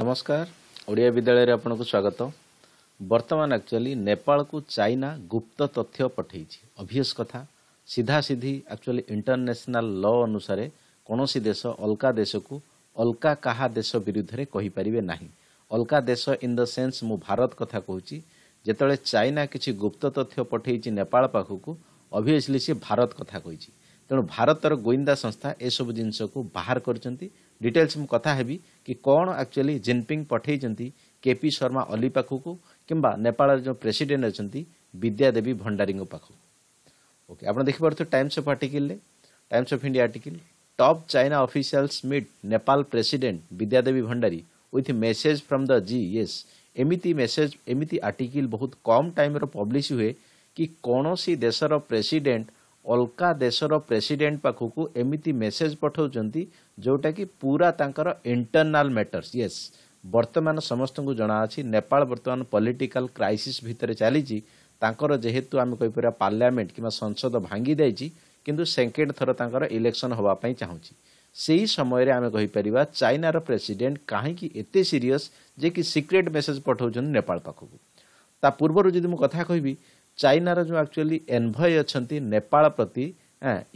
ନମସ୍କାର ଓଡ଼ିଆ ବିଦ୍ୟାଳୟରେ ଆପଣଙ୍କୁ ସ୍ୱାଗତ ବର୍ତ୍ତମାନ ଆକ୍ଚୁଆଲି ନେପାଳକୁ ଚାଇନା ଗୁପ୍ତ ତଥ୍ୟ ପଠାଇଛି ଅଭିୟସ୍ କଥା ସିଧାସିଧି ଆକ୍ଚୁଆଲି ଇଣ୍ଟରନ୍ୟାସନାଲ ଲ ଅନୁସାରେ କୌଣସି ଦେଶ ଅଲଗା ଦେଶକୁ ଅଲଗା କାହା ଦେଶ ବିରୁଦ୍ଧରେ କହିପାରିବେ ନାହିଁ ଅଲଗା ଦେଶ ଇନ୍ ଦ ସେନ୍ସ ମୁଁ ଭାରତ କଥା କହୁଛି ଯେତେବେଳେ ଚାଇନା କିଛି ଗୁପ୍ତ ତଥ୍ୟ ପଠାଇଛି ନେପାଳ ପାଖକୁ ଅଭିୟସ୍ଲି ସେ ଭାରତ କଥା କହିଛି तेणु भारत गोइंदा संस्था एसब जिनस को बाहर करीटेल्स मुझे कथी कि कौन आकचुअली जिनपिंग पठेजी केपी शर्मा अली पाख को किंवा जो प्रेसीडेट अच्छा विद्यादेवी भंडारी पाखे आप देख पार्थ Times of article Times of India article top China officials meet Nepal president Bidya Devi Bhandari oath message from the G S एमती मेसेज एमती आर्टिकल बहुत कम टाइम पब्लीश हुए कि कौन सी देशर प्रेसीडेट ଅଲଗା ଦେଶର ପ୍ରେସିଡେଣ୍ଟ ପାଖକୁ ଏମିତି ମେସେଜ୍ ପଠାଉଛନ୍ତି ଯେଉଁଟାକି ପୁରା ତାଙ୍କର ଇଣ୍ଟରନାଲ୍ ମ୍ୟାଟର୍ସ ୟେସ୍ ବର୍ତ୍ତମାନ ସମସ୍ତଙ୍କୁ ଜଣାଅଛି ନେପାଳ ବର୍ତ୍ତମାନ ପଲିଟିକାଲ୍ କ୍ରାଇସିସ୍ ଭିତରେ ଚାଲିଛି ତାଙ୍କର ଯେହେତୁ ଆମେ କହିପାରିବା ପାର୍ଲାମେଣ୍ଟ କିମ୍ବା ସଂସଦ ଭାଙ୍ଗି ଯାଇଛି କିନ୍ତୁ ସେକେଣ୍ଡ ଥର ତାଙ୍କର ଇଲେକ୍ସନ୍ ହେବା ପାଇଁ ଚାହୁଁଛି ସେହି ସମୟରେ ଆମେ କହିପାରିବା ଚାଇନାର ପ୍ରେସିଡେଣ୍ଟ କାହିଁକି ଏତେ ସିରିୟସ୍ ଯେ କି ସିକ୍ରେଟ୍ ମେସେଜ୍ ପଠାଉଛନ୍ତି ନେପାଳ ପାଖକୁ ତା ପୂର୍ବରୁ ଯଦି ମୁଁ କଥା କହିବି ଚାଇନାର ଯେଉଁ ଆକ୍ଚୁଆଲି ଏନ୍ଭୟ ଅଛନ୍ତି ନେପାଳ ପ୍ରତି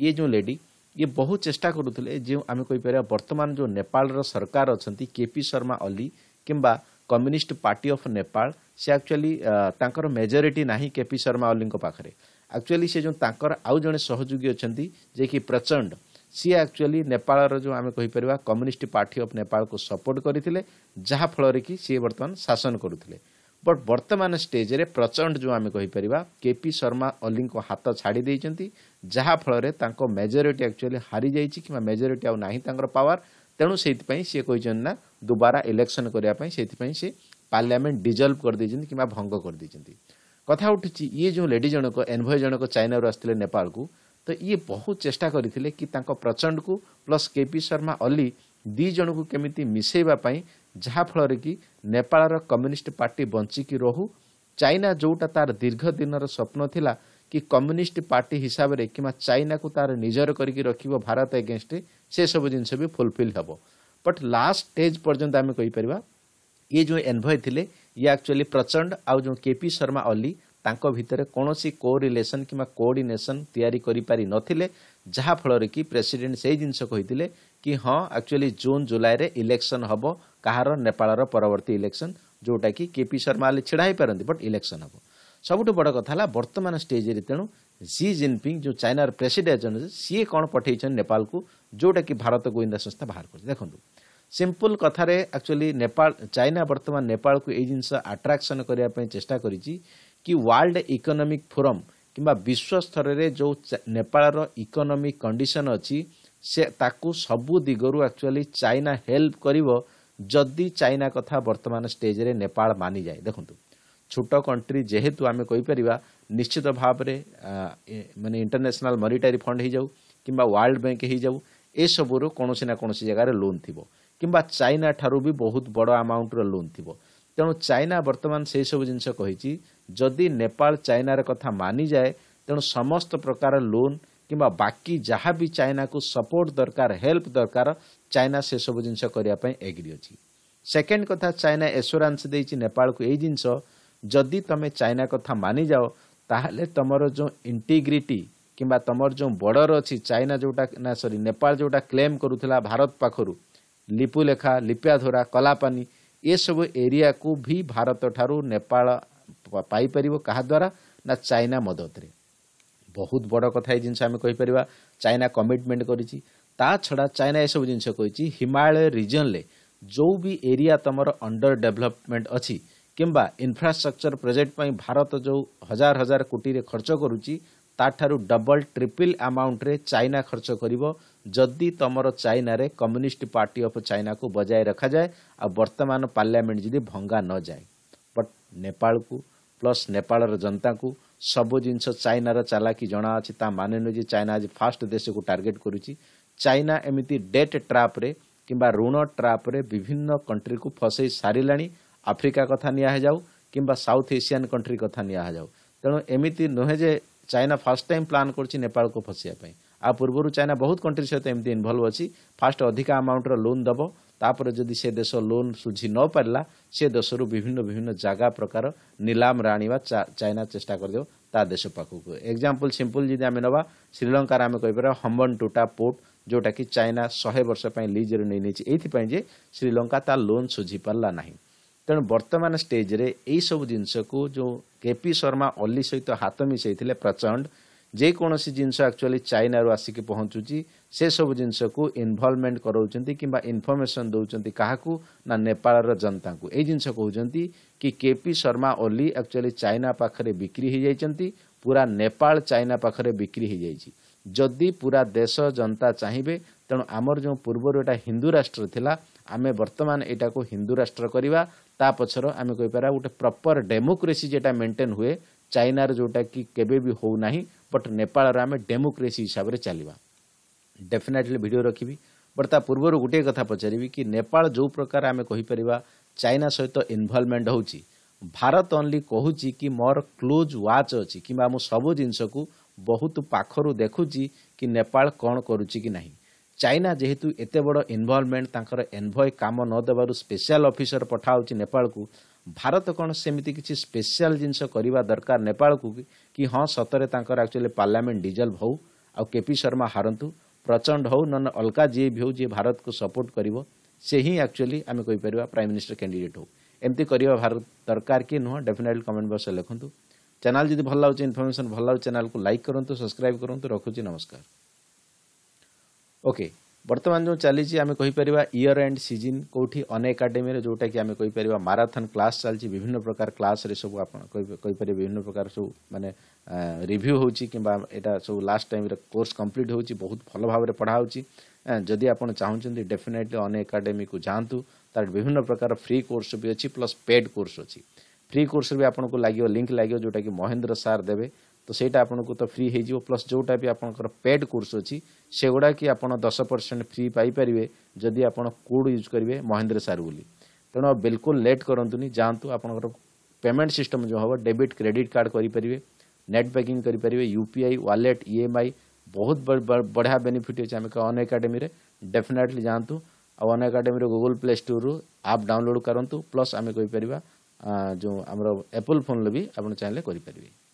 ଇଏ ଯେଉଁ ଲେଡି ଇଏ ବହୁତ ଚେଷ୍ଟା କରୁଥିଲେ ଯେଉଁ ଆମେ କହିପାରିବା ବର୍ତ୍ତମାନ ଯେଉଁ ନେପାଳର ସରକାର ଅଛନ୍ତି କେପି ଶର୍ମା ଅଲି କିମ୍ବା କମ୍ୟୁନିଷ୍ଟ ପାର୍ଟି ଅଫ୍ ନେପାଳ ସେ ଆକ୍ଚୁଆଲି ତାଙ୍କର ମେଜରିଟି ନାହିଁ କେପି ଶର୍ମା ଅଲିଙ୍କ ପାଖରେ ଆକ୍ଚୁଆଲି ସେ ଯେଉଁ ତାଙ୍କର ଆଉ ଜଣେ ସହଯୋଗୀ ଅଛନ୍ତି ଯିଏକି ପ୍ରଚଣ୍ଡ ସିଏ ଆକ୍ଚୁଆଲି ନେପାଳର ଯେଉଁ ଆମେ କହିପାରିବା କମ୍ୟୁନିଷ୍ଟ ପାର୍ଟି ଅଫ୍ ନେପାଳକୁ ସପୋର୍ଟ କରିଥିଲେ ଯାହାଫଳରେ କି ସିଏ ବର୍ତ୍ତମାନ ଶାସନ କରୁଥିଲେ ବଟ୍ ବର୍ତ୍ତମାନ ଷ୍ଟେଜ୍ରେ ପ୍ରଚଣ୍ଡ ଯେଉଁ ଆମେ କହିପାରିବା କେ ପି ଶର୍ମା ଅଲିଙ୍କ ହାତ ଛାଡ଼ି ଦେଇଛନ୍ତି ଯାହାଫଳରେ ତାଙ୍କ ମେଜରିଟି ଆକ୍ଚୁଆଲି ହାରିଯାଇଛି କିମ୍ବା ମେଜରିଟି ଆଉ ନାହିଁ ତାଙ୍କର ପାୱାର ତେଣୁ ସେଇଥିପାଇଁ ସିଏ କହିଛନ୍ତି ନା ଦୁବାରା ଇଲେକ୍ସନ୍ କରିବା ପାଇଁ ସେଇଥିପାଇଁ ସିଏ ପାର୍ଲାମେଣ୍ଟ ଡିଜଲ୍ଭ କରିଦେଇଛନ୍ତି କିମ୍ବା ଭଙ୍ଗ କରିଦେଇଛନ୍ତି କଥା ଉଠୁଛି ଇଏ ଯେଉଁ ଲେଡି ଜଣକ ଏନଭୟ ଜଣକ ଚାଇନାରୁ ଆସିଥିଲେ ନେପାଳକୁ ତ ଇଏ ବହୁତ ଚେଷ୍ଟା କରିଥିଲେ କି ତାଙ୍କ ପ୍ରଚଣ୍ଡକୁ plus K P Sharma Oli ଦୁଇ ଜଣଙ୍କୁ କେମିତି ମିଶାଇବା ପାଇଁ ଯାହାଫଳରେ କି ନେପାଳର କମ୍ୟୁନିଷ୍ଟ ପାର୍ଟି ବଞ୍ଚିକି ରହୁ ଚାଇନା ଯେଉଁଟା ତାର ଦୀର୍ଘ ଦିନର ସ୍ୱପ୍ନ ଥିଲା କି କମ୍ୟୁନିଷ୍ଟ ପାର୍ଟି ହିସାବରେ କିମ୍ବା ଚାଇନାକୁ ତାର ନିଜର କରିକି ରଖିବ ଭାରତ ଏଗେନଷ୍ଟ ସେସବୁ ଜିନିଷ ବି ଫୁଲଫିଲ୍ ହେବ ବଟ୍ ଲାଷ୍ଟ ଷ୍ଟେଜ୍ ପର୍ଯ୍ୟନ୍ତ ଆମେ କହିପାରିବା ଇଏ ଯେଉଁ ଏନ୍ଭଏ ଥିଲେ ଇଏ ଆକ୍ଚୁଆଲି ପ୍ରଚଣ୍ଡ ଆଉ ଯେଉଁ କେପି ଶର୍ମା ଅଲି ତାଙ୍କ ଭିତରେ କୌଣସି କୋ ରିଲେସନ୍ କିମ୍ବା କୋଅର୍ଡିନେସନ୍ ତିଆରି କରିପାରିନଥିଲେ ଯାହାଫଳରେ କି ପ୍ରେସିଡେଣ୍ଟ ସେହି ଜିନିଷ କହିଥିଲେ କି ହଁ ଆକ୍ଚୁଆଲି ଜୁନ୍ ଜୁଲାଇରେ ଇଲେକ୍ସନ୍ ହେବ କାହାର ନେପାଳର ପରବର୍ତ୍ତୀ ଇଲେକ୍ସନ୍ ଯେଉଁଟାକି କେପି ଶର୍ମା ହେଲେ ଛିଡ଼ା ହୋଇପାରନ୍ତି ବଟ୍ ଇଲେକ୍ସନ୍ ହେବ ସବୁଠୁ ବଡ଼ କଥା ହେଲା ବର୍ତ୍ତମାନ ଷ୍ଟେଜ୍ରେ ତେଣୁ ଜି ଜିନ୍ପିଙ୍ଗ୍ ଯେଉଁ ଚାଇନାର ପ୍ରେସିଡେଣ୍ଟ ଅଛନ୍ତି ସିଏ କ'ଣ ପଠାଇଛନ୍ତି ନେପାଳକୁ ଯେଉଁଟାକି ଭାରତ ଗୁଇନ୍ଦା ସଂସ୍ଥା ବାହାର କରୁଛି ଦେଖନ୍ତୁ ସିମ୍ପଲ୍ କଥାରେ ଆକ୍ଚୁଆଲି ନେପାଳ ଚାଇନା ବର୍ତ୍ତମାନ ନେପାଳକୁ ଏଇ ଜିନିଷ ଆଟ୍ରାକ୍ସନ୍ କରିବା ପାଇଁ ଚେଷ୍ଟା କରିଛି କି ୱାର୍ଲଡ ଇକୋନୋମିକ୍ ଫୋରମ୍ କିମ୍ବା ବିଶ୍ୱସ୍ତରରେ ଯେଉଁ ନେପାଳର ଇକୋନୋମିକ କଣ୍ଡିସନ୍ ଅଛି ସେ ତାକୁ ସବୁ ଦିଗରୁ ଆକ୍ଚୁଆଲି ଚାଇନା ହେଲ୍ପ କରିବ ଯଦି ଚାଇନା କଥା ବର୍ତ୍ତମାନ ଷ୍ଟେଜ୍ରେ ନେପାଳ ମାନିଯାଏ ଦେଖନ୍ତୁ ଛୋଟ କଣ୍ଟ୍ରି ଯେହେତୁ ଆମେ କହିପାରିବା ନିଶ୍ଚିତ ଭାବରେ ମାନେ ଇଣ୍ଟରନ୍ୟାସନାଲ୍ ମନିଟାରୀ ଫଣ୍ଡ ହୋଇଯାଉ କିମ୍ବା ୱାର୍ଲଡ ବ୍ୟାଙ୍କ ହୋଇଯାଉ ଏସବୁରୁ କୌଣସି ନା କୌଣସି ଜାଗାରେ ଲୋନ୍ ଥିବ କିମ୍ବା ଚାଇନା ଠାରୁ ବି ବହୁତ ବଡ଼ ଆମାଉଣ୍ଟର ଲୋନ୍ ଥିବ ତେଣୁ ଚାଇନା ବର୍ତ୍ତମାନ ସେହିସବୁ ଜିନିଷ କହିଛି ଯଦି ନେପାଳ ଚାଇନାର କଥା ମାନିଯାଏ ତେଣୁ ସମସ୍ତ ପ୍ରକାର ଲୋନ୍ କିମ୍ବା ବାକି ଯାହା ବି ଚାଇନାକୁ ସପୋର୍ଟ ଦରକାର ହେଲ୍ପ ଦରକାର ଚାଇନା ସେସବୁ ଜିନିଷ କରିବା ପାଇଁ ଏଗ୍ରି ଅଛି ସେକେଣ୍ଡ କଥା ଚାଇନା ଏସୋରାନ୍ସ ଦେଇଛି ନେପାଳକୁ ଏଇ ଜିନିଷ ଯଦି ତୁମେ ଚାଇନା କଥା ମାନିଯାଅ ତାହେଲେ ତୁମର ଯେଉଁ ଇଣ୍ଟିଗ୍ରିଟି କିମ୍ବା ତୁମର ଯେଉଁ ବର୍ଡ଼ର ଅଛି ଚାଇନା ଯେଉଁଟା ନା ସରି ନେପାଳ ଯେଉଁଟା କ୍ଲେମ୍ କରୁଥିଲା ଭାରତ ପାଖରୁ ଲିପୁଲେଖା ଲିପ୍ୟାଧୋରା କଲାପାନି ଏସବୁ ଏରିଆକୁ ବି ଭାରତଠାରୁ ନେପାଳ ପାଇପାରିବ କାହାଦ୍ୱାରା ନା ଚାଇନା ମଦତରେ ବହୁତ ବଡ଼ କଥା ଏ ଜିନିଷ ଆମେ କହିପାରିବା ଚାଇନା କମିଟମେଣ୍ଟ କରିଛି ତା ଛଡ଼ା ଚାଇନା ଏସବୁ ଜିନିଷ କହିଛି ହିମାଳୟ ରିଜନ୍ରେ ଯେଉଁ ବି ଏରିଆ ତୁମର ଅଣ୍ଡର ଡେଭଲପମେଣ୍ଟ ଅଛି କିମ୍ବା ଇନଫ୍ରାଷ୍ଟ୍ରକ୍ଚର ପ୍ରୋଜେକ୍ଟ ପାଇଁ ଭାରତ ଯେଉଁ ହଜାର ହଜାର କୋଟିରେ ଖର୍ଚ୍ଚ କରୁଛି ତାଠାରୁ ଡବଲ ଟ୍ରିପଲ ଆମାଉଣ୍ଟରେ ଚାଇନା ଖର୍ଚ୍ଚ କରିବ जदि तुम China communist party of China को बजाय रखा जाए आ बर्तमान पार्लियामेंट जी भंगा न जाए बट नेपाल को प्लस नेपाल जनता को सब जिन चाइनार चालाकी जना अच्छी मान नुहे चाइना आज फास्ट देश को टार्गेट करुच्ची चाइना एमती डेट ट्राप्रे कि ऋण ट्राप्रे विभिन्न कंट्री को फसई सारे आफ्रिका कथ निजाऊ कि साउथ एशियान कंट्री कथ निजाऊ तेणु एमती नुहे चाइना फास्ट टाइम प्लां कर नेपाल ଆଉ ପୂର୍ବରୁ ଚାଇନା ବହୁତ କଣ୍ଟ୍ରି ସହିତ ଏମିତି ଇନଭଲ୍ଭ ଅଛି ଫାଷ୍ଟ ଅଧିକା ଆମାଉଣ୍ଟର ଲୋନ୍ ଦେବ ତାପରେ ଯଦି ସେ ଦେଶ ଲୋନ୍ ସୁଝି ନ ପାରିଲା ସେ ଦେଶରୁ ବିଭିନ୍ନ ବିଭିନ୍ନ ଜାଗା ପ୍ରକାର ନିଲାମରେ ଆଣିବା ଚାଇନା ଚେଷ୍ଟା କରିଦେବ ତା ଦେଶ ପାଖକୁ ଏକ୍ଜାମ୍ପଲ୍ ସିମ୍ପଲ୍ ଯଦି ଆମେ ନେବା ଶ୍ରୀଲଙ୍କାରେ ଆମେ କହିପାରିବା ହମ୍ବନ ଟୁଟା ପୋର୍ଟ ଯେଉଁଟାକି ଚାଇନା ଶହେ ବର୍ଷ ପାଇଁ ଲିଜ୍ରେ ନେଇନେଇଛି ଏଇଥିପାଇଁ ଯେ ଶ୍ରୀଲଙ୍କା ତା ଲୋନ୍ ସୁଝି ପାରିଲା ନାହିଁ ତେଣୁ ବର୍ତ୍ତମାନ ଷ୍ଟେଜ୍ରେ ଏଇସବୁ ଜିନିଷକୁ ଯେଉଁ କେପି ଶର୍ମା ଅଲି ସହିତ ହାତ ମିଶାଇଥିଲେ ପ୍ରଚଣ୍ଡ ଯେକୌଣସି ଜିନିଷ ଆକ୍ଚୁଆଲି ଚାଇନାରୁ ଆସିକି ପହଞ୍ଚୁଛି ସେସବୁ ଜିନିଷକୁ ଇନଭଲ୍ଭମେଣ୍ଟ କରାଉଛନ୍ତି କିମ୍ବା ଇନଫର୍ମେସନ୍ ଦେଉଛନ୍ତି କାହାକୁ ନା ନେପାଳର ଜନତାଙ୍କୁ ଏଇ ଜିନିଷ କହୁଛନ୍ତି କି KP Sharma Oli actually China ପାଖରେ ବିକ୍ରି ହୋଇଯାଇଛନ୍ତି ପୁରା ନେପାଳ ଚାଇନା ପାଖରେ ବିକ୍ରି ହୋଇଯାଇଛି ଯଦି ପୁରା ଦେଶ ଜନତା ଚାହିଁବେ ତେଣୁ ଆମର ଯେଉଁ ପୂର୍ବରୁ ଏଇଟା ହିନ୍ଦୁ ରାଷ୍ଟ୍ର ଥିଲା ଆମେ ବର୍ତ୍ତମାନ ଏଇଟାକୁ ହିନ୍ଦୁ ରାଷ୍ଟ୍ର କରିବା ତା ପଛର ଆମେ କହିପାରିବା ଗୋଟେ ପ୍ରପର୍ ଡେମୋକ୍ରେସି ଯେଟା ମେଣ୍ଟେନ୍ ହୁଏ चाइनार जोटा कि केवी हो बट नेपाड़ आम डेमोक्रेसी हिसाब से चलवा डेफिनेटली भिड रखी बट ता पूर्वर गोटे कथा पचारि कि नेपाल जो प्रकार आम कहीपर चाइना सहित तो इनभल्वमेंट हो भारत ओनली कहूँ कि मोर क्लोज व्वाच अच्छी कि सब जिनस को बहुत पाखर देखुची कि नेपाल कौन करुच्ची कि नहीं ଚାଇନା ଯେହେତୁ ଏତେ ବଡ଼ ଇନଭଲ୍ଭମେଣ୍ଟ ତାଙ୍କର ଏନଭୟ କାମ ନ ଦେବାରୁ ସ୍ପେଶାଲ ଅଫିସର ପଠାହେଉଛି ନେପାଳକୁ ଭାରତ କ'ଣ ସେମିତି କିଛି ସ୍ପେଶାଲ ଜିନିଷ କରିବା ଦରକାର ନେପାଳକୁ କି ହଁ ସତରେ ତାଙ୍କର ଆକ୍ଚୁଆଲି ପାର୍ଲାମେଣ୍ଟ ଡିଜଲ୍ଭ ହେଉ ଆଉ କେପି ଶର୍ମା ହାରନ୍ତୁ ପ୍ରଚଣ୍ଡ ହେଉ ନହେଲେ ଅଲଗା ଯିଏ ବି ହେଉ ଯିଏ ଭାରତକୁ ସପୋର୍ଟ କରିବ ସେ ହିଁ ଆକ୍ଚୁଆଲି ଆମେ କହିପାରିବା ପ୍ରାଇମ୍ ମିନିଷ୍ଟର କ୍ୟାଣ୍ଡିଡେଟ୍ ହେଉ ଏମିତି କରିବା ଭାରତ ଦରକାର କି ନୁହଁ ଡେଫିନେଟଲି କମେଣ୍ଟ ବକ୍ସରେ ଲେଖନ୍ତୁ ଚ୍ୟାନେଲ୍ ଯଦି ଭଲ ଲାଗୁଛି ଇନଫର୍ମେସନ୍ ଭଲ ଲାଗୁଛି ଚ୍ୟାନେଲ୍କୁ ଲାଇକ୍ କରନ୍ତୁ ସବସ୍କ୍ରାଇବ୍ କରନ୍ତୁ ରଖୁଛି ନମସ୍କାର ओके बर्तमान जो चली आम कहीपर इयर एंड सीजन कौटी अन एकाडेमी जोटा कि आम कहींपर माराथन क्लास चलती विभिन्न प्रकार क्लास आपर विभिन्न प्रकार सब मानने रिव्यू हूँ कि सब लास्ट टाइम कोर्स कम्प्लीट हो बहुत भल भाव पढ़ा जदि आप चाहते डेफिनेटली अन एकाडेमी को जातु तार विभिन्न प्रकार फ्री कोर्स भी अच्छी प्लस पेड कोर्स अच्छी फ्री कोर्स भी आपको लगे लिंक लगे जोटा कि महेन्द्र सार दे तो सहीटा आपको तो फ्री हो प्लस जोटा भी आपर पेड कोर्स अच्छी से गुड़ा कि आप दस परसेंट फ्री पाइपर जदि आप कोड यूज करेंगे महेन्द्र सार बोली तेना बिल्कुल लेट कर जातु आप पेमेंट सिस्टम जो हम डेबिट क्रेडिट कार्ड करेंगे नेट बैंकिंग करें यूपीआई वालेट ईएमआई बहुत बढ़िया बेनिफिट अच्छे आम अन एकाडेमी डेफिनेटली जातु आन एकाडेमी गुगुल प्ले स्टोर आप डाउनलोड करूँ प्लस आम कहीपर जो आम एपल फोन भी आप चाहिए करेंगे